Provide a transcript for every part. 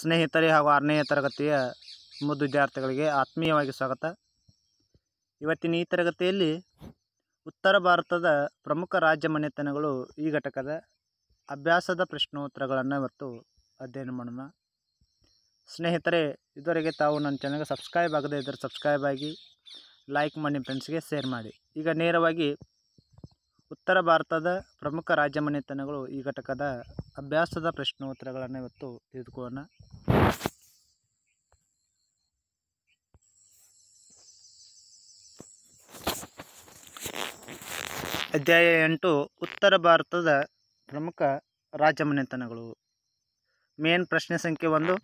ಸ್ನೇಹಿತರೇ ಹಾಗೂ ಆರನೇ ತರಗತಿಯ ಮುದ್ದು ವಿದ್ಯಾರ್ಥಿಗಳಿಗೆ ಆತ್ಮೀಯವಾಗಿ ಸ್ವಾಗತ ಇವತ್ತಿನ ಈ ತರಗತಿಯಲ್ಲಿ ಉತ್ತರ ಭಾರತದ ಪ್ರಮುಖ ರಾಜ್ಯ ಮನೆತನಗಳು ಈ ಘಟಕದ ಅಭ್ಯಾಸದ ಪ್ರಶ್ನೋತ್ತರಗಳನ್ನು ಇವತ್ತು ಅಧ್ಯಯನ ಮಾಡೋಣ ಸ್ನೇಹಿತರೆ ಇದುವರೆಗೆ ತಾವು ನನ್ನ ಚಾನಲ್ಗೆ ಸಬ್ಸ್ಕ್ರೈಬ್ ಆಗದೆ ಇದ್ದರೆ ಸಬ್ಸ್ಕ್ರೈಬ್ ಆಗಿ ಲೈಕ್ ಮಾಡಿ ನಿಮ್ಮ ಫ್ರೆಂಡ್ಸ್ಗೆ ಶೇರ್ ಮಾಡಿ ಈಗ ನೇರವಾಗಿ ಉತ್ತರ ಭಾರತದ ಪ್ರಮುಖ ರಾಜ್ಯ ಮನೆತನಗಳು ಈ ಘಟಕದ ಅಭ್ಯಾಸದ ಪ್ರಶ್ನೋತ್ತರಗಳನ್ನು ಇವತ್ತು ತಿಳಿದುಕೊಳ್ಳೋಣ ಅಧ್ಯಾಯ ಎಂಟು ಉತ್ತರ ಭಾರತದ ಪ್ರಮುಖ ರಾಜ್ಯ ಮನೆತನಗಳು ಮೇನ್ ಪ್ರಶ್ನೆ ಸಂಖ್ಯೆ ಒಂದು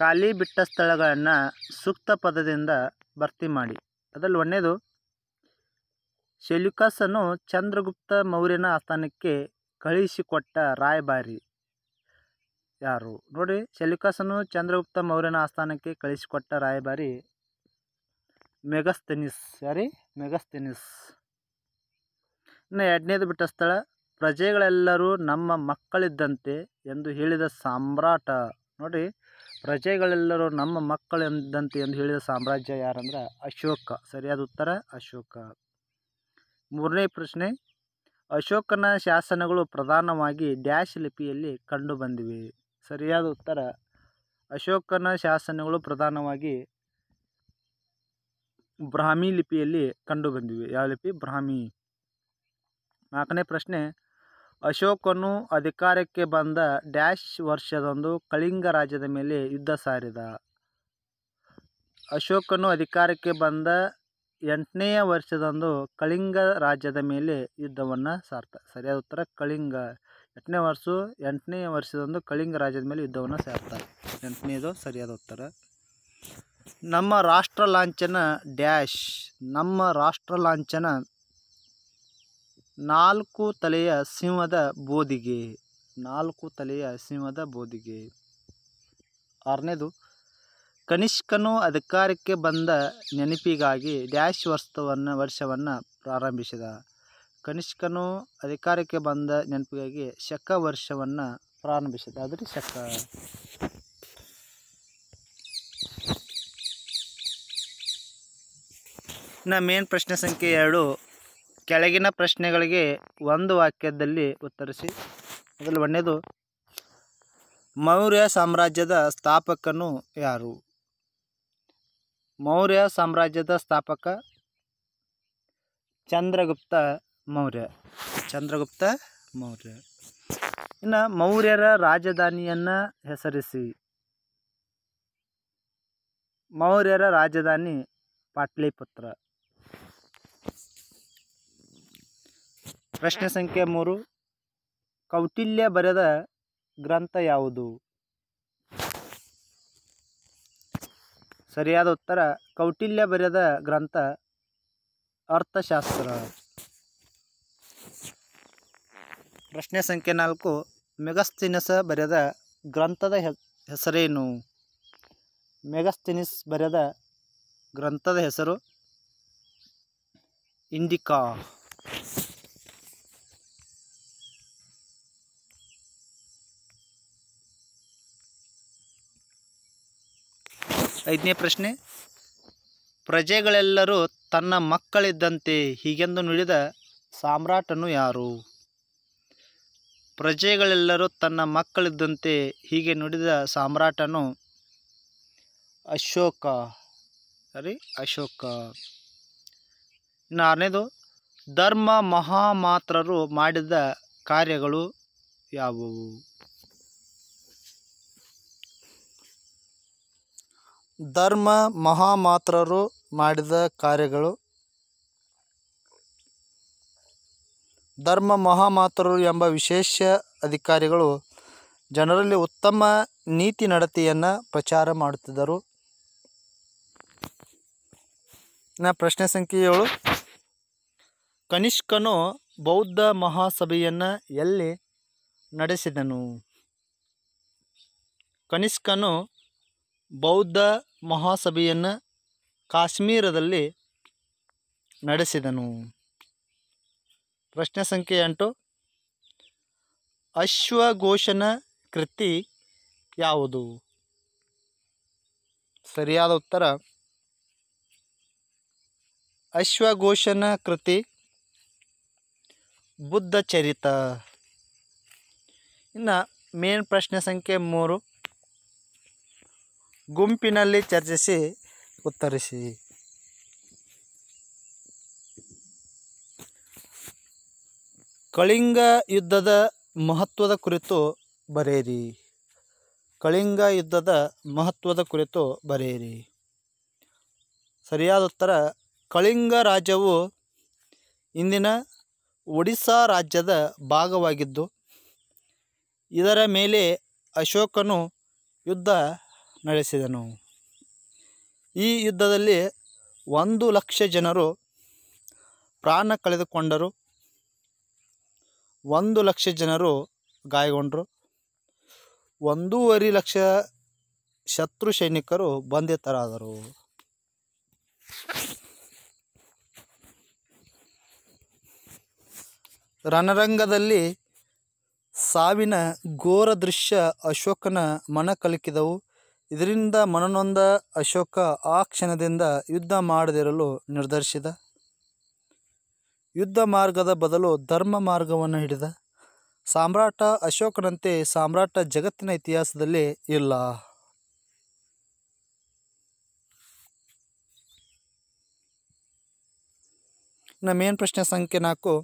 ಖಾಲಿ ಬಿಟ್ಟ ಸ್ಥಳಗಳನ್ನು ಸೂಕ್ತ ಪದದಿಂದ ಭರ್ತಿ ಮಾಡಿ ಅದರಲ್ಲಿ ಒಂದೇದು ಸೆಲ್ಯೂಕಸನು ಚಂದ್ರಗುಪ್ತ ಮೌರ್ಯನ ಆಸ್ಥಾನಕ್ಕೆ ಕಳುಹಿಸಿಕೊಟ್ಟ ರಾಯಭಾರಿ ಯಾರು ನೋಡಿ ಸೆಲ್ಯೂಕಸನು ಚಂದ್ರಗುಪ್ತ ಮೌರ್ಯನ ಆಸ್ಥಾನಕ್ಕೆ ಕಳಿಸಿಕೊಟ್ಟ ರಾಯಭಾರಿ ಮೆಗಸ್ತೆನಿಸ್ ಸಾರಿ ಮೆಗಸ್ತೆನಿಸ್ ಇನ್ನು ಎರಡನೇದು ಬಿಟ್ಟ ಸ್ಥಳ ಪ್ರಜೆಗಳೆಲ್ಲರೂ ನಮ್ಮ ಮಕ್ಕಳಿದ್ದಂತೆ ಎಂದು ಹೇಳಿದ ಸಾಮ್ರಾಟ ನೋಡಿ ಪ್ರಜೆಗಳೆಲ್ಲರೂ ನಮ್ಮ ಮಕ್ಕಳಿದ್ದಂತೆ ಎಂದು ಹೇಳಿದ ಸಾಮ್ರಾಜ್ಯ ಯಾರಂದ್ರೆ ಅಶೋಕ ಸರಿಯಾದ ಉತ್ತರ ಅಶೋಕ ಮೂರನೇ ಪ್ರಶ್ನೆ ಅಶೋಕನ ಶಾಸನಗಳು ಪ್ರಧಾನವಾಗಿ ಡ್ಯಾಶ್ ಲಿಪಿಯಲ್ಲಿ ಕಂಡುಬಂದಿವೆ ಸರಿಯಾದ ಉತ್ತರ ಅಶೋಕನ ಶಾಸನಗಳು ಪ್ರಧಾನವಾಗಿ ಬ್ರಾಹ್ಮಿ ಲಿಪಿಯಲ್ಲಿ ಕಂಡುಬಂದಿವೆ ಯಾವ ಲಿಪಿ ಬ್ರಾಹ್ಮಿ ನಾಲ್ಕನೇ ಪ್ರಶ್ನೆ ಅಶೋಕನು ಅಧಿಕಾರಕ್ಕೆ ಬಂದ ಡ್ಯಾಶ್ ವರ್ಷದಂದು ಕಳಿಂಗ ರಾಜ್ಯದ ಮೇಲೆ ಯುದ್ಧ ಸಾರಿದ ಅಶೋಕನು ಅಧಿಕಾರಕ್ಕೆ ಬಂದ ಎಂಟನೆಯ ವರ್ಷದಂದು ಕಳಿಂಗ ರಾಜ್ಯದ ಮೇಲೆ ಯುದ್ಧವನ್ನು ಸಾರ್ತ ಸರಿಯಾದ ಉತ್ತರ ಕಳಿಂಗ ಎಂಟನೇ ವರ್ಷ ಎಂಟನೆಯ ವರ್ಷದಂದು ಕಳಿಂಗ ರಾಜ್ಯದ ಮೇಲೆ ಯುದ್ಧವನ್ನು ಸಾರ್ತಾರೆ ಎಂಟನೇದು ಸರಿಯಾದ ಉತ್ತರ ನಮ್ಮ ರಾಷ್ಟ್ರ ಲಾಂಛನ ಡ್ಯಾಶ್ ನಮ್ಮ ರಾಷ್ಟ್ರ ಲಾಂಛನ ನಾಲ್ಕು ತಲೆಯ ಸಿಂಹದ ಬೋದಿಗೆ ನಾಲ್ಕು ತಲೆಯ ಸಿಂಹದ ಬೋದಿಗೆ ಆರನೇದು ಕನಿಷ್ಕನು ಅಧಿಕಾರಕ್ಕೆ ಬಂದ ನೆನಪಿಗಾಗಿ ಡ್ಯಾಶ್ ವರ್ಷವನ್ನು ವರ್ಷವನ್ನು ಪ್ರಾರಂಭಿಸಿದ ಕನಿಷ್ಕನು ಅಧಿಕಾರಕ್ಕೆ ಬಂದ ನೆನಪಿಗಾಗಿ ಶಕ ವರ್ಷವನ್ನು ಪ್ರಾರಂಭಿಸಿದ ಆದರೆ ಶಕ ಇನ್ನು ಮೇನ್ ಪ್ರಶ್ನೆ ಸಂಖ್ಯೆ ಎರಡು ಕೆಳಗಿನ ಪ್ರಶ್ನೆಗಳಿಗೆ ಒಂದು ವಾಕ್ಯದಲ್ಲಿ ಉತ್ತರಿಸಿ ಅದರಲ್ಲಿ ಒಂದೇದು ಮೌರ್ಯ ಸಾಮ್ರಾಜ್ಯದ ಸ್ಥಾಪಕನು ಯಾರು ಮೌರ್ಯ ಸಾಮ್ರಾಜ್ಯದ ಸ್ಥಾಪಕ ಚಂದ್ರಗುಪ್ತ ಮೌರ್ಯ ಚಂದ್ರಗುಪ್ತ ಮೌರ್ಯ ಇನ್ನು ಮೌರ್ಯರ ರಾಜಧಾನಿಯನ್ನು ಹೆಸರಿಸಿ ಮೌರ್ಯರ ರಾಜಧಾನಿ ಪಾಟ್ಲಿಪುತ್ರ ಪ್ರಶ್ನೆ ಸಂಖ್ಯೆ ಮೂರು ಕೌಟಿಲ್ಯ ಬರೆದ ಗ್ರಂಥ ಯಾವುದು ಸರಿಯಾದ ಉತ್ತರ ಕೌಟಿಲ್ಯ ಬರೆದ ಗ್ರಂಥ ಅರ್ಥಶಾಸ್ತ್ರ ಪ್ರಶ್ನೆ ಸಂಖ್ಯೆ ನಾಲ್ಕು ಮೆಗಸ್ತಿನಸ ಬರೆದ ಗ್ರಂಥದ ಹೆಸರೇನು ಮೆಗಸ್ತಿನಿಸ್ ಬರೆದ ಗ್ರಂಥದ ಹೆಸರು ಇಂಡಿಕಾ ಐದನೇ ಪ್ರಶ್ನೆ ಪ್ರಜೆಗಳೆಲ್ಲರೂ ತನ್ನ ಮಕ್ಕಳಿದ್ದಂತೆ ಹೀಗೆಂದು ನುಡಿದ ಸಾಮ್ರಾಟನು ಯಾರು ಪ್ರಜೆಗಳೆಲ್ಲರೂ ತನ್ನ ಮಕ್ಕಳಿದ್ದಂತೆ ಹೀಗೆ ನುಡಿದ ಸಾಮ್ರಾಟನು ಅಶೋಕ ಸರಿ ಅಶೋಕ ಆರನೇದು ಧರ್ಮ ಮಹಾಮಾತ್ರರು ಮಾಡಿದ ಕಾರ್ಯಗಳು ಯಾವುವು ಧರ್ಮ ಮಹಾಮಾತ್ರರು ಮಾಡಿದ ಕಾರ್ಯಗಳು ಧರ್ಮ ಮಹಾಮಾತ್ರರು ಎಂಬ ವಿಶೇಷ ಅಧಿಕಾರಿಗಳು ಜನರಲ್ಲಿ ಉತ್ತಮ ನೀತಿ ನಡತೆಯನ್ನು ಪ್ರಚಾರ ಮಾಡುತ್ತಿದ್ದರು ನಾ ಪ್ರಶ್ನೆ ಸಂಖ್ಯೆ ಏಳು ಕನಿಷ್ಕನು ಬೌದ್ಧ ಮಹಾಸಭೆಯನ್ನು ಎಲ್ಲಿ ನಡೆಸಿದನು ಕನಿಷ್ಕನು ಬೌದ್ಧ ಮಹಾಸಭೆಯನ್ನು ಕಾಶ್ಮೀರದಲ್ಲಿ ನಡೆಸಿದನು ಪ್ರಶ್ನೆ ಸಂಖ್ಯೆ ಎಂಟು ಅಶ್ವಘೋಷನ ಕೃತಿ ಯಾವುದು ಸರಿಯಾದ ಉತ್ತರ ಅಶ್ವಘೋಷನ ಕೃತಿ ಬುದ್ಧ ಚರಿತ ಇನ್ನು ಮೇನ್ ಪ್ರಶ್ನೆ ಸಂಖ್ಯೆ ಮೂರು ಗುಂಪಿನಲ್ಲಿ ಚರ್ಚಿಸಿ ಉತ್ತರಿಸಿ ಕಳಿಂಗ ಯುದ್ಧದ ಮಹತ್ವದ ಕುರಿತು ಬರೆಯಿರಿ ಕಳಿಂಗ ಯುದ್ಧದ ಮಹತ್ವದ ಕುರಿತು ಬರೆಯಿರಿ ಸರಿಯಾದ ಉತ್ತರ ಕಳಿಂಗ ರಾಜ್ಯವು ಇಂದಿನ ಒಡಿಶಾ ರಾಜ್ಯದ ಭಾಗವಾಗಿದ್ದು ಇದರ ಮೇಲೆ ಅಶೋಕನು ಯುದ್ಧ ನಡೆಸಿದನು ಈ ಯುದ್ಧದಲ್ಲಿ ಒಂದು ಲಕ್ಷ ಜನರು ಪ್ರಾಣ ಕಳೆದುಕೊಂಡರು ಒಂದು ಲಕ್ಷ ಜನರು ಗಾಯಗೊಂಡರು ಒಂದೂವರೆ ಲಕ್ಷ ಶತ್ರು ಸೈನಿಕರು ಬಂಧಿತರಾದರು ರಣರಂಗದಲ್ಲಿ ಸಾವಿನ ಘೋರ ದೃಶ್ಯ ಅಶೋಕನ ಮನ ಕಲಕಿದವು ಇದರಿಂದ ಮನನೊಂದ ಅಶೋಕ ಆ ಕ್ಷಣದಿಂದ ಯುದ್ಧ ಮಾಡದಿರಲು ನಿರ್ಧರಿಸಿದ ಯುದ್ಧ ಮಾರ್ಗದ ಬದಲು ಧರ್ಮ ಮಾರ್ಗವನ್ನು ಹಿಡಿದ ಸಾಮ್ರಾಟ ಅಶೋಕನಂತೆ ಸಾಮ್ರಾಟ ಜಗತ್ತಿನ ಇತಿಹಾಸದಲ್ಲಿ ಇಲ್ಲ ಇನ್ನು ಮೇನ್ ಪ್ರಶ್ನೆ ಸಂಖ್ಯೆ ನಾಲ್ಕು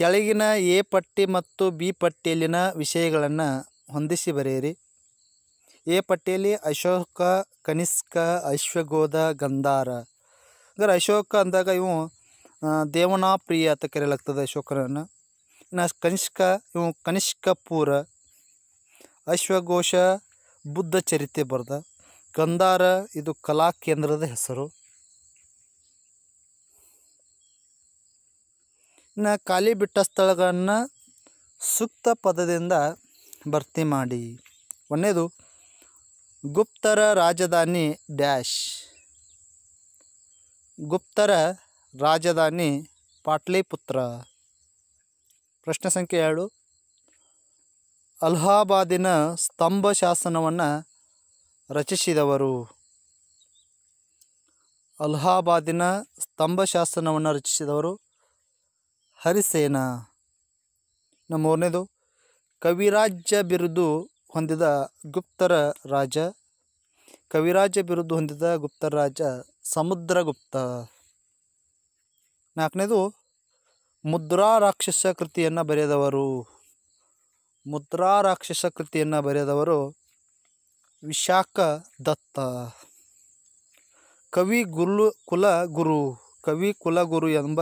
ಕೆಳಗಿನ ಎ ಪಟ್ಟಿ ಮತ್ತು ಬಿ ಪಟ್ಟಿಯಲ್ಲಿನ ವಿಷಯಗಳನ್ನು ಹೊಂದಿಸಿ ಬರೆಯಿರಿ ಎ ಪಟ್ಟಿಯಲ್ಲಿ ಅಶೋಕ ಕನಿಷ್ಕ ಅಶ್ವಗೋಧ ಗಂಧಾರ ಅಂದರೆ ಅಶೋಕ ಅಂದಾಗ ಇವು ದೇವನಾಪ್ರಿಯ ಅಂತ ಕರೆಯಲಾಗ್ತದೆ ಅಶೋಕನನ್ನು ಇನ್ನು ಕನಿಷ್ಕ ಇವು ಪೂರ ಅಶ್ವಘೋಷ ಬುದ್ಧ ಚರಿತ್ರೆ ಬರ್ದ ಗಂಧಾರ ಇದು ಕಲಾ ಕೇಂದ್ರದ ಹೆಸರು ಇನ್ನು ಖಾಲಿ ಬಿಟ್ಟ ಸ್ಥಳಗಳನ್ನು ಸೂಕ್ತ ಪದದಿಂದ ಭರ್ತಿ ಮಾಡಿ ಒಂದೇದು ಗುಪ್ತರ ರಾಜಧಾನಿ ಡ್ಯಾಶ್ ಗುಪ್ತರ ರಾಜಧಾನಿ ಪಾಟ್ಲಿಪುತ್ರ ಪ್ರಶ್ನೆ ಸಂಖ್ಯೆ ಎರಡು ಅಲಹಾಬಾದಿನ ಸ್ತಂಭ ಶಾಸನವನ್ನು ರಚಿಸಿದವರು ಅಲಹಾಬಾದಿನ ಸ್ತಂಭ ಶಾಸನವನ್ನು ರಚಿಸಿದವರು ಹರಿಸೇನ ನಮ್ಮ ಮೂರನೇದು ಕವಿರಾಜ್ಯ ಬಿರುದು ಹೊಂದಿದ ಗುಪ್ತರ ರಾಜ ಕವಿರಾಜ ಬಿರುದು ಹೊಂದಿದ ಗುಪ್ತರ ರಾಜ ಸಮುದ್ರಗುಪ್ತ ನಾಲ್ಕನೇದು ಮುದ್ರಾ ರಾಕ್ಷಸ ಕೃತಿಯನ್ನು ಬರೆದವರು ಮುದ್ರಾ ರಾಕ್ಷಸ ಕೃತಿಯನ್ನು ಬರೆದವರು ವಿಶಾಖ ದತ್ತ ಕವಿ ಗುರು ಕುಲ ಗುರು ಕವಿ ಕುಲಗುರು ಎಂಬ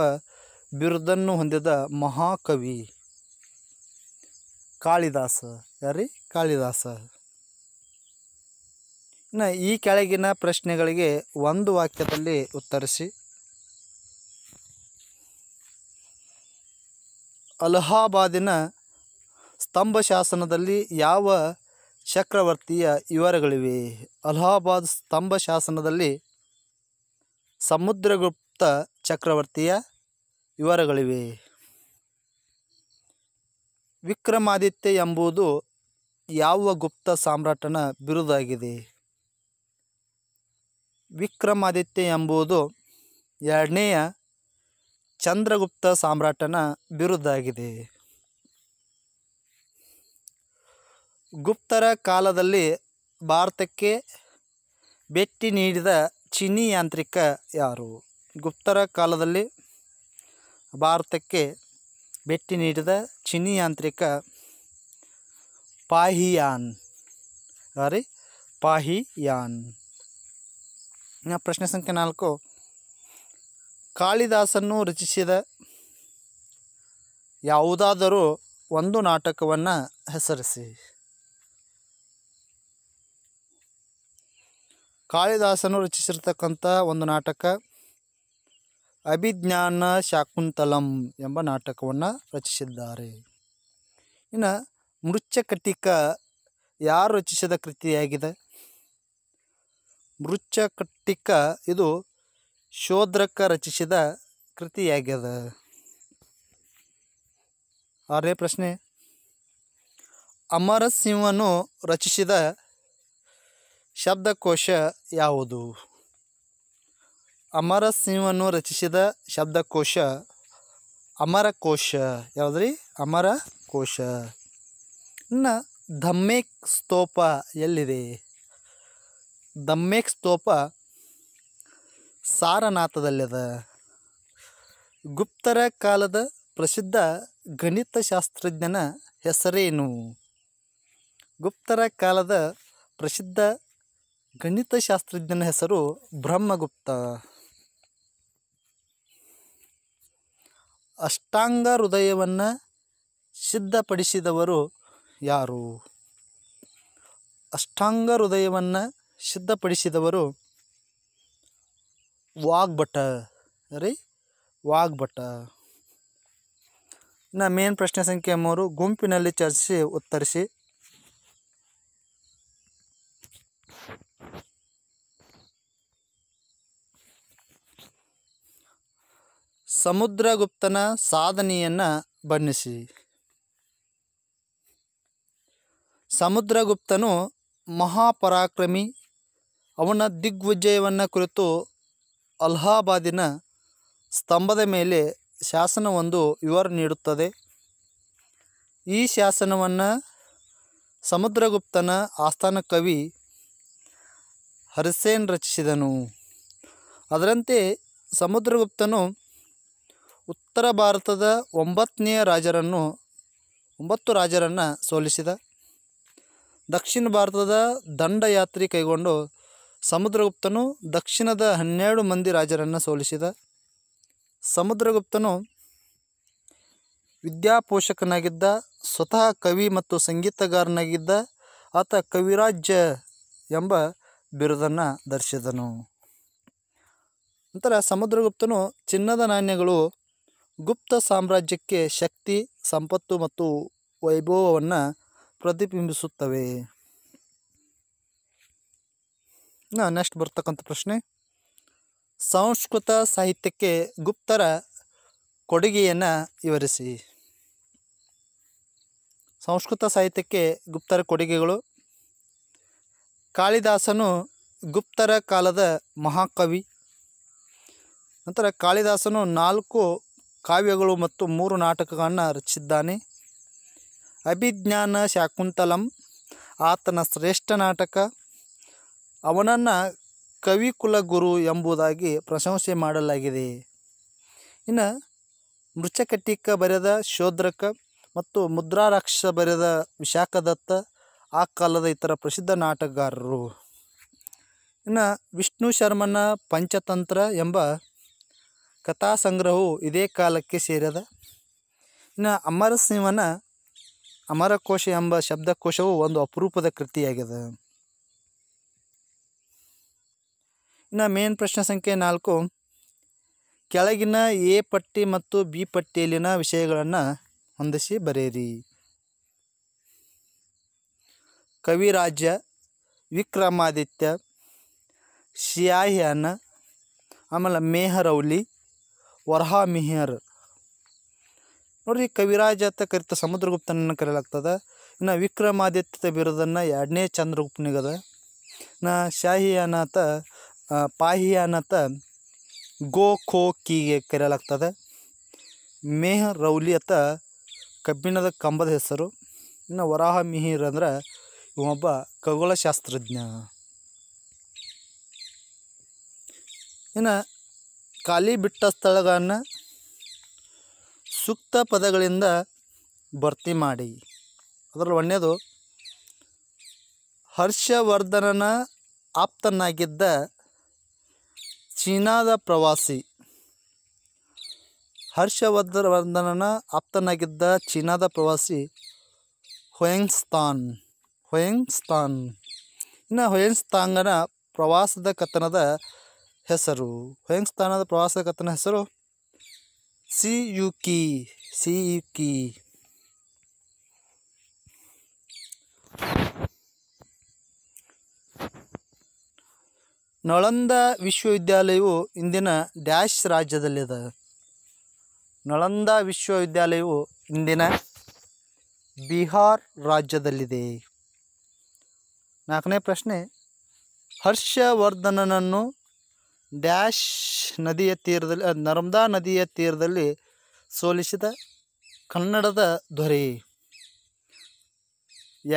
ಬಿರುದನ್ನು ಹೊಂದಿದ ಮಹಾಕವಿ ಕಾಳಿದಾಸ ಯಾರಿ ಕಾಳಿದಾಸ ಇನ್ನು ಈ ಕೆಳಗಿನ ಪ್ರಶ್ನೆಗಳಿಗೆ ಒಂದು ವಾಕ್ಯದಲ್ಲಿ ಉತ್ತರಿಸಿ ಅಲಹಾಬಾದಿನ ಸ್ತಂಭ ಶಾಸನದಲ್ಲಿ ಯಾವ ಚಕ್ರವರ್ತಿಯ ವಿವರಗಳಿವೆ ಅಲಹಾಬಾದ್ ಸ್ತಂಭ ಶಾಸನದಲ್ಲಿ ಸಮುದ್ರಗುಪ್ತ ಚಕ್ರವರ್ತಿಯ ವಿವರಗಳಿವೆ ವಿಕ್ರಮಾದಿತ್ಯ ಎಂಬುದು ಯಾವ ಗುಪ್ತ ಸಾಮ್ರಾಟನ ಬಿರುದಾಗಿದೆ ವಿಕ್ರಮಾದಿತ್ಯ ಎಂಬುದು ಎರಡನೆಯ ಚಂದ್ರಗುಪ್ತ ಸಾಮ್ರಾಟನ ಬಿರುದಾಗಿದೆ ಗುಪ್ತರ ಕಾಲದಲ್ಲಿ ಭಾರತಕ್ಕೆ ಭೇಟಿ ನೀಡಿದ ಚೀನಿ ಯಾಂತ್ರಿಕ ಯಾರು ಗುಪ್ತರ ಕಾಲದಲ್ಲಿ ಭಾರತಕ್ಕೆ ಭೇಟಿ ನೀಡಿದ ಚಿನಿಯಾಂತ್ರಿಕ ಯಾಂತ್ರಿಕ ಪಾಹಿಯಾನ್ ಸಾರಿ ಪಾಹಿಯಾನ್ ಪ್ರಶ್ನೆ ಸಂಖ್ಯೆ ನಾಲ್ಕು ಕಾಳಿದಾಸನ್ನು ರಚಿಸಿದ ಯಾವುದಾದರೂ ಒಂದು ನಾಟಕವನ್ನು ಹೆಸರಿಸಿ ಕಾಳಿದಾಸನು ರಚಿಸಿರ್ತಕ್ಕಂಥ ಒಂದು ನಾಟಕ ಅಭಿಜ್ಞಾನ ಶಾಕುಂತಲಂ ಎಂಬ ನಾಟಕವನ್ನು ರಚಿಸಿದ್ದಾರೆ ಇನ್ನು ಮೃಚ್ಛಕಟಿಕ ಯಾರು ರಚಿಸಿದ ಕೃತಿಯಾಗಿದೆ ಮೃಚ್ಛಕಟಿಕ ಇದು ಶೋದ್ರಕ ರಚಿಸಿದ ಕೃತಿಯಾಗ್ಯದ ಆರನೇ ಪ್ರಶ್ನೆ ಅಮರಸಿಂಹನು ರಚಿಸಿದ ಶಬ್ದಕೋಶ ಯಾವುದು ಅಮರ ಸಿಂಹವನ್ನು ರಚಿಸಿದ ಶಬ್ದಕೋಶ ಅಮರಕೋಶ ಯಾವುದ್ರಿ ಅಮರಕೋಶ ಇನ್ನು ಧಮ್ಮೇಕ್ ಸ್ತೋಪ ಎಲ್ಲಿದೆ ಧಮ್ಮೇಕ್ ಸ್ತೋಪ ಸಾರನಾಥದಲ್ಲಿದೆ ಗುಪ್ತರ ಕಾಲದ ಪ್ರಸಿದ್ಧ ಗಣಿತಶಾಸ್ತ್ರಜ್ಞನ ಹೆಸರೇನು ಗುಪ್ತರ ಕಾಲದ ಪ್ರಸಿದ್ಧ ಗಣಿತಶಾಸ್ತ್ರಜ್ಞನ ಹೆಸರು ಬ್ರಹ್ಮಗುಪ್ತ ಅಷ್ಟಾಂಗ ಹೃದಯವನ್ನು ಸಿದ್ಧಪಡಿಸಿದವರು ಯಾರು ಅಷ್ಟಾಂಗ ಹೃದಯವನ್ನು ಸಿದ್ಧಪಡಿಸಿದವರು ವಾಗ್ಭಟ ರೀ ವಾಗ್ಭಟ ಇನ್ನು ಮೇನ್ ಪ್ರಶ್ನೆ ಸಂಖ್ಯೆ ಮೂರು ಗುಂಪಿನಲ್ಲಿ ಚರ್ಚಿಸಿ ಉತ್ತರಿಸಿ ಸಮುದ್ರಗುಪ್ತನ ಸಾಧನೆಯನ್ನು ಬಣ್ಣಿಸಿ ಸಮುದ್ರಗುಪ್ತನು ಮಹಾಪರಾಕ್ರಮಿ ಅವನ ದಿಗ್ವಿಜಯವನ್ನು ಕುರಿತು ಅಲಹಾಬಾದಿನ ಸ್ತಂಭದ ಮೇಲೆ ಶಾಸನವೊಂದು ವಿವರ ನೀಡುತ್ತದೆ ಈ ಶಾಸನವನ್ನು ಸಮುದ್ರಗುಪ್ತನ ಆಸ್ಥಾನ ಕವಿ ಹರಿಸೇನ್ ರಚಿಸಿದನು ಅದರಂತೆ ಸಮುದ್ರಗುಪ್ತನು ಉತ್ತರ ಭಾರತದ ಒಂಬತ್ತನೇ ರಾಜರನ್ನು ಒಂಬತ್ತು ರಾಜರನ್ನು ಸೋಲಿಸಿದ ದಕ್ಷಿಣ ಭಾರತದ ದಂಡಯಾತ್ರೆ ಕೈಗೊಂಡು ಸಮುದ್ರಗುಪ್ತನು ದಕ್ಷಿಣದ ಹನ್ನೆರಡು ಮಂದಿ ರಾಜರನ್ನು ಸೋಲಿಸಿದ ಸಮುದ್ರಗುಪ್ತನು ವಿದ್ಯಾಪೋಷಕನಾಗಿದ್ದ ಸ್ವತಃ ಕವಿ ಮತ್ತು ಸಂಗೀತಗಾರನಾಗಿದ್ದ ಆತ ಕವಿರಾಜ್ಯ ಎಂಬ ಬಿರುದನ್ನು ಧರಿಸಿದನು ನಂತರ ಸಮುದ್ರಗುಪ್ತನು ಚಿನ್ನದ ನಾಣ್ಯಗಳು ಗುಪ್ತ ಸಾಮ್ರಾಜ್ಯಕ್ಕೆ ಶಕ್ತಿ ಸಂಪತ್ತು ಮತ್ತು ವೈಭವವನ್ನು ಪ್ರತಿಬಿಂಬಿಸುತ್ತವೆ ನೆಕ್ಸ್ಟ್ ಬರ್ತಕ್ಕಂಥ ಪ್ರಶ್ನೆ ಸಂಸ್ಕೃತ ಸಾಹಿತ್ಯಕ್ಕೆ ಗುಪ್ತರ ಕೊಡುಗೆಯನ್ನು ವಿವರಿಸಿ ಸಂಸ್ಕೃತ ಸಾಹಿತ್ಯಕ್ಕೆ ಗುಪ್ತರ ಕೊಡುಗೆಗಳು ಕಾಳಿದಾಸನು ಗುಪ್ತರ ಕಾಲದ ಮಹಾಕವಿ ನಂತರ ಕಾಳಿದಾಸನು ನಾಲ್ಕು ಕಾವ್ಯಗಳು ಮತ್ತು ಮೂರು ನಾಟಕಗಳನ್ನು ರಚಿಸಿದ್ದಾನೆ ಅಭಿಜ್ಞಾನ ಶಾಕುಂತಲಂ ಆತನ ಶ್ರೇಷ್ಠ ನಾಟಕ ಅವನನ್ನು ಗುರು ಎಂಬುದಾಗಿ ಪ್ರಶಂಸೆ ಮಾಡಲಾಗಿದೆ ಇನ್ನು ಮೃಚಕಟಿಕ ಬರೆದ ಶೋದ್ರಕ ಮತ್ತು ಮುದ್ರಾರಾಕ್ಷ ಬರೆದ ವಿಶಾಖದತ್ತ ಆ ಕಾಲದ ಇತರ ಪ್ರಸಿದ್ಧ ನಾಟಕಗಾರರು ಇನ್ನು ವಿಷ್ಣು ಶರ್ಮನ ಪಂಚತಂತ್ರ ಎಂಬ ಕಥಾ ಸಂಗ್ರಹವು ಇದೇ ಕಾಲಕ್ಕೆ ಸೇರಿದ ಇನ್ನು ಅಮರಸಿಂಹನ ಅಮರಕೋಶ ಎಂಬ ಶಬ್ದಕೋಶವು ಒಂದು ಅಪರೂಪದ ಕೃತಿಯಾಗಿದೆ ಇನ್ನು ಮೇನ್ ಪ್ರಶ್ನೆ ಸಂಖ್ಯೆ ನಾಲ್ಕು ಕೆಳಗಿನ ಎ ಪಟ್ಟಿ ಮತ್ತು ಬಿ ಪಟ್ಟಿಯಲ್ಲಿನ ವಿಷಯಗಳನ್ನು ಹೊಂದಿಸಿ ಬರೆಯಿರಿ ಕವಿರಾಜ್ಯ ವಿಕ್ರಮಾದಿತ್ಯ ಶಿಯಾಹ್ಯಾನ ಆಮೇಲೆ ಮೇಹರೌಲಿ ವರಹ ಮಿಹಿಯರ್ ನೋಡ್ರಿ ಕವಿರಾಜ ಅಂತ ಕರಿತ ಸಮುದ್ರಗುಪ್ತನನ್ನು ಕರೆಯಲಾಗ್ತದೆ ಇನ್ನು ವಿಕ್ರಮಾದಿತ್ಯದ ಬಿರುದನ್ನು ಎರಡನೇ ಚಂದ್ರಗುಪ್ತನಿಗದ ನಾ ಶಾಹಿ ಅನಾಥ ಪಾಹಿ ಗೋ ಖೋ ಕೀಗೆ ಕರೆಯಲಾಗ್ತದೆ ಮೇಹ ರೌಲಿ ಅತ್ತ ಕಬ್ಬಿಣದ ಕಂಬದ ಹೆಸರು ಇನ್ನು ವರಾಹ ಮಿಹಿರ್ ಅಂದ್ರೆ ಇವೊಬ್ಬ ಖಗೋಳಶಾಸ್ತ್ರಜ್ಞ ಇನ್ನು ಖಾಲಿ ಬಿಟ್ಟ ಸ್ಥಳಗಳನ್ನು ಸೂಕ್ತ ಪದಗಳಿಂದ ಭರ್ತಿ ಮಾಡಿ ಅದರಲ್ಲಿ ಒಳ್ಳೆಯದು ಹರ್ಷವರ್ಧನನ ಆಪ್ತನಾಗಿದ್ದ ಚೀನಾದ ಪ್ರವಾಸಿ ಹರ್ಷವರ್ಧವರ್ಧನನ ಆಪ್ತನಾಗಿದ್ದ ಚೀನಾದ ಪ್ರವಾಸಿ ಹೊಯಂಗ್ಸ್ತಾನ್ ಹೊಯಂಗ್ಸ್ತಾನ್ ಇನ್ನು ಹೊಯಂಗ್ಸ್ತಾಂಗನ ಪ್ರವಾಸದ ಕಥನದ ಹೆಸರು ಹೆಂಗ್ ಸ್ಥಾನದ ಪ್ರವಾಸಕತನ ಹೆಸರು ಸಿ ಸಿ ಯು ಕಿ ಯು ಕಿ ನಳಂದ ವಿಶ್ವವಿದ್ಯಾಲಯವು ಇಂದಿನ ಡ್ಯಾಶ್ ರಾಜ್ಯದಲ್ಲಿದೆ ನಳಂದ ವಿಶ್ವವಿದ್ಯಾಲಯವು ಇಂದಿನ ಬಿಹಾರ್ ರಾಜ್ಯದಲ್ಲಿದೆ ನಾಲ್ಕನೇ ಪ್ರಶ್ನೆ ಹರ್ಷವರ್ಧನನನ್ನು ಡ್ಯಾಶ್ ನದಿಯ ತೀರದಲ್ಲಿ ನರ್ಮದಾ ನದಿಯ ತೀರದಲ್ಲಿ ಸೋಲಿಸಿದ ಕನ್ನಡದ ದೊರೆ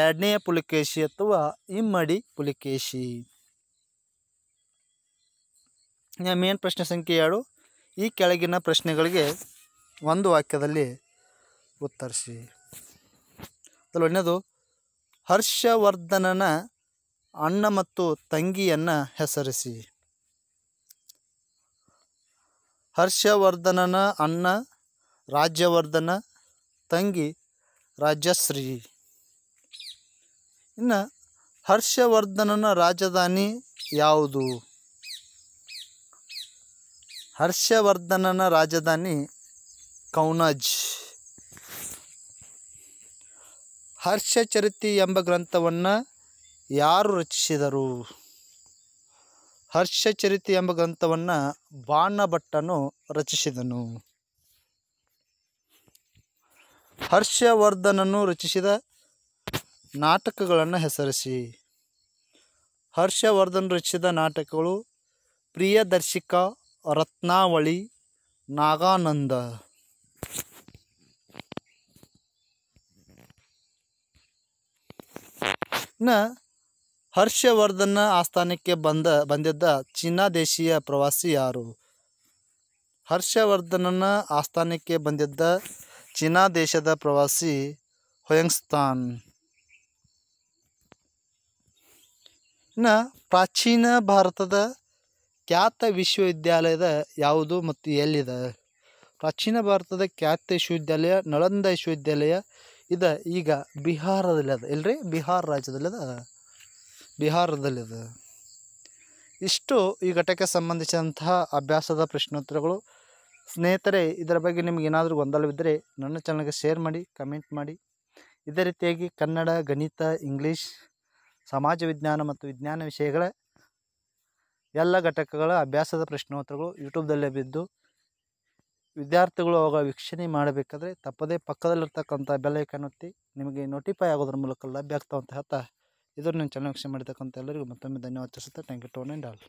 ಎರಡನೆಯ ಪುಲಿಕೇಶಿ ಅಥವಾ ಇಮ್ಮಡಿ ಪುಲಿಕೇಶಿ ಮೇನ್ ಪ್ರಶ್ನೆ ಸಂಖ್ಯೆ ಎರಡು ಈ ಕೆಳಗಿನ ಪ್ರಶ್ನೆಗಳಿಗೆ ಒಂದು ವಾಕ್ಯದಲ್ಲಿ ಉತ್ತರಿಸಿ ಒಂದನೇದು ಹರ್ಷವರ್ಧನನ ಅಣ್ಣ ಮತ್ತು ತಂಗಿಯನ್ನು ಹೆಸರಿಸಿ ಹರ್ಷವರ್ಧನನ ಅಣ್ಣ ರಾಜ್ಯವರ್ಧನ ತಂಗಿ ರಾಜಶ್ರೀ ಇನ್ನು ಹರ್ಷವರ್ಧನನ ರಾಜಧಾನಿ ಯಾವುದು ಹರ್ಷವರ್ಧನನ ರಾಜಧಾನಿ ಕೌನಜ್ ಹರ್ಷಚರಿತಿ ಎಂಬ ಗ್ರಂಥವನ್ನು ಯಾರು ರಚಿಸಿದರು ಹರ್ಷಚರಿತೆ ಎಂಬ ಗ್ರಂಥವನ್ನು ಬಾಣಭಟ್ಟನು ರಚಿಸಿದನು ಹರ್ಷವರ್ಧನನ್ನು ರಚಿಸಿದ ನಾಟಕಗಳನ್ನು ಹೆಸರಿಸಿ ಹರ್ಷವರ್ಧನ್ ರಚಿಸಿದ ನಾಟಕಗಳು ಪ್ರಿಯದರ್ಶಿಕ ರತ್ನಾವಳಿ ನಾಗಾನಂದ ನ ಹರ್ಷವರ್ಧನ ಆಸ್ಥಾನಕ್ಕೆ ಬಂದ ಬಂದಿದ್ದ ಚೀನಾ ದೇಶೀಯ ಪ್ರವಾಸಿ ಯಾರು ಹರ್ಷವರ್ಧನನ ಆಸ್ಥಾನಕ್ಕೆ ಬಂದಿದ್ದ ಚೀನಾ ದೇಶದ ಪ್ರವಾಸಿ ಹೊಯಂಗ್ಸ್ತಾನ್ ಇನ್ನು ಪ್ರಾಚೀನ ಭಾರತದ ಖ್ಯಾತ ವಿಶ್ವವಿದ್ಯಾಲಯದ ಯಾವುದು ಮತ್ತು ಎಲ್ಲಿದೆ ಪ್ರಾಚೀನ ಭಾರತದ ಖ್ಯಾತ ವಿಶ್ವವಿದ್ಯಾಲಯ ನಳಂದ ವಿಶ್ವವಿದ್ಯಾಲಯ ಇದು ಈಗ ಬಿಹಾರದಲ್ಲಿ ಬಿಹಾರದಲ್ಲಿದೆ ಇಲ್ಲರಿ ಬಿಹಾರ ಅದ ಬಿಹಾರದಲ್ಲಿದೆ ಇಷ್ಟು ಈ ಘಟಕ್ಕೆ ಸಂಬಂಧಿಸಿದಂತಹ ಅಭ್ಯಾಸದ ಪ್ರಶ್ನೋತ್ತರಗಳು ಸ್ನೇಹಿತರೆ ಇದರ ಬಗ್ಗೆ ನಿಮ್ಗೆ ಏನಾದರೂ ಗೊಂದಲವಿದ್ದರೆ ನನ್ನ ಚಾನಲ್ಗೆ ಶೇರ್ ಮಾಡಿ ಕಮೆಂಟ್ ಮಾಡಿ ಇದೇ ರೀತಿಯಾಗಿ ಕನ್ನಡ ಗಣಿತ ಇಂಗ್ಲೀಷ್ ಸಮಾಜ ವಿಜ್ಞಾನ ಮತ್ತು ವಿಜ್ಞಾನ ವಿಷಯಗಳ ಎಲ್ಲ ಘಟಕಗಳ ಅಭ್ಯಾಸದ ಪ್ರಶ್ನೋತ್ತರಗಳು ಯೂಟ್ಯೂಬ್ದಲ್ಲೇ ಬಿದ್ದು ವಿದ್ಯಾರ್ಥಿಗಳು ಅವಾಗ ವೀಕ್ಷಣೆ ಮಾಡಬೇಕಾದ್ರೆ ತಪ್ಪದೇ ಪಕ್ಕದಲ್ಲಿರ್ತಕ್ಕಂಥ ಬೆಲೆ ಒತ್ತಿ ನಿಮಗೆ ನೋಟಿಫೈ ಆಗೋದ್ರ ಮೂಲಕ ಲಭ್ಯ ಆಗ್ತಾವಂತ ಹೇಳ್ತಾ ಇದರ ನನ್ನ ಚಾನಲ್ ವೀಕ್ಷಣೆ ಮಾಡಿರ್ತಕ್ಕಂಥ ಎಲ್ಲರಿಗೂ ಮತ್ತೊಮ್ಮೆ ಧನ್ಯವಾದ ಸುತ್ತ thank you to one and all